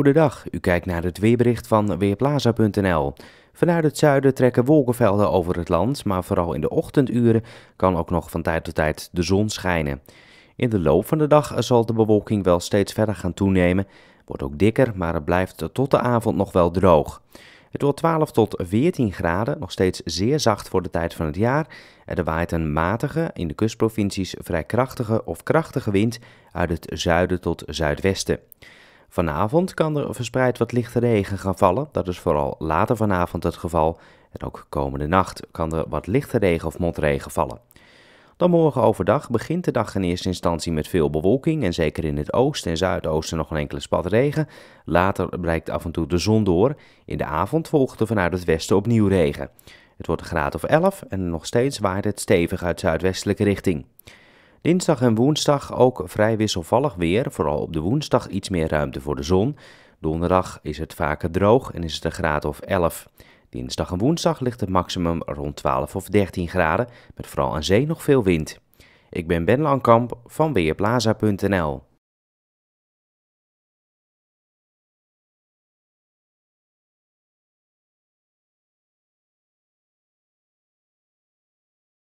Goedendag, u kijkt naar het weerbericht van Weerplaza.nl. Vanuit het zuiden trekken wolkenvelden over het land, maar vooral in de ochtenduren kan ook nog van tijd tot tijd de zon schijnen. In de loop van de dag zal de bewolking wel steeds verder gaan toenemen. Wordt ook dikker, maar het blijft tot de avond nog wel droog. Het wordt 12 tot 14 graden, nog steeds zeer zacht voor de tijd van het jaar. Er waait een matige, in de kustprovincies vrij krachtige of krachtige wind uit het zuiden tot zuidwesten. Vanavond kan er verspreid wat lichte regen gaan vallen. Dat is vooral later vanavond het geval. En ook komende nacht kan er wat lichte regen of motregen vallen. Dan morgen overdag begint de dag in eerste instantie met veel bewolking en zeker in het oosten en zuidoosten nog een enkele spat regen. Later breekt af en toe de zon door. In de avond volgt er vanuit het westen opnieuw regen. Het wordt een graad of 11 en nog steeds waait het stevig uit zuidwestelijke richting. Dinsdag en woensdag ook vrij wisselvallig weer, vooral op de woensdag iets meer ruimte voor de zon. Donderdag is het vaker droog en is het een graad of 11. Dinsdag en woensdag ligt het maximum rond 12 of 13 graden, met vooral aan zee nog veel wind. Ik ben Ben Langkamp van Weerplaza.nl.